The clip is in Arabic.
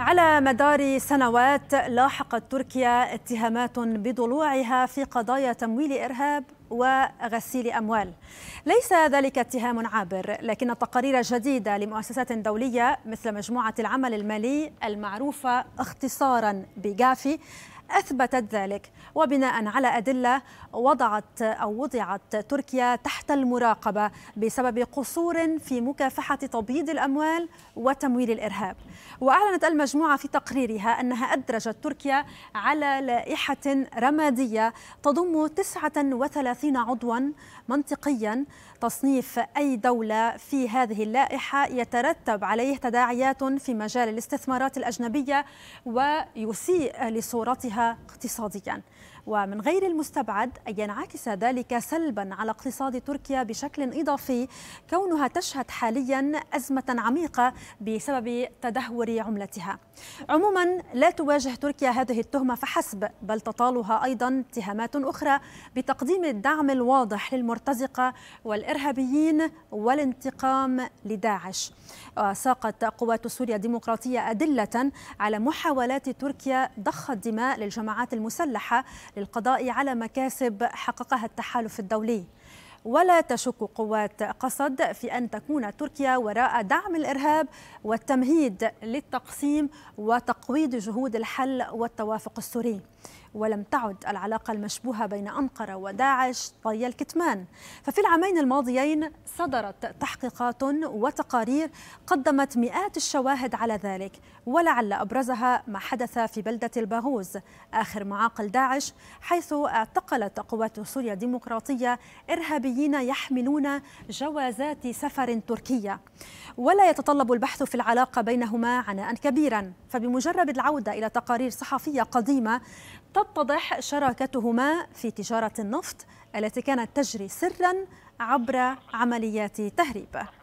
على مدار سنوات لاحقت تركيا اتهامات بضلوعها في قضايا تمويل ارهاب وغسيل اموال. ليس ذلك اتهام عابر، لكن تقارير جديده لمؤسسات دوليه مثل مجموعه العمل المالي المعروفه اختصارا بجافي أثبتت ذلك وبناء على أدلة وضعت أو وضعت تركيا تحت المراقبة بسبب قصور في مكافحة تبييض الأموال وتمويل الإرهاب وأعلنت المجموعة في تقريرها أنها أدرجت تركيا على لائحة رمادية تضم 39 عضوا منطقيا تصنيف أي دولة في هذه اللائحة يترتب عليه تداعيات في مجال الاستثمارات الأجنبية ويسيء لصورتها اقتصاديا ومن غير المستبعد أن ينعكس ذلك سلبا على اقتصاد تركيا بشكل إضافي كونها تشهد حاليا أزمة عميقة بسبب تدهور عملتها عموما لا تواجه تركيا هذه التهمة فحسب بل تطالها أيضا اتهامات أخرى بتقديم الدعم الواضح للمرتزقة والإرهابيين والانتقام لداعش ساقت قوات سوريا الديمقراطية أدلة على محاولات تركيا ضخ الدماء الجماعات المسلحة للقضاء على مكاسب حققها التحالف الدولي ولا تشك قوات قسد في أن تكون تركيا وراء دعم الإرهاب والتمهيد للتقسيم وتقويض جهود الحل والتوافق السوري ولم تعد العلاقة المشبوهة بين أنقرة وداعش طي الكتمان ففي العامين الماضيين صدرت تحقيقات وتقارير قدمت مئات الشواهد على ذلك ولعل أبرزها ما حدث في بلدة الباغوز آخر معاقل داعش حيث اعتقلت قوات سوريا الديمقراطية إرهابيين يحملون جوازات سفر تركية ولا يتطلب البحث في العلاقة بينهما عناء كبيرا فبمجرد العودة إلى تقارير صحفية قديمة تتضح شراكتهما في تجارة النفط التي كانت تجري سرا عبر عمليات تهريب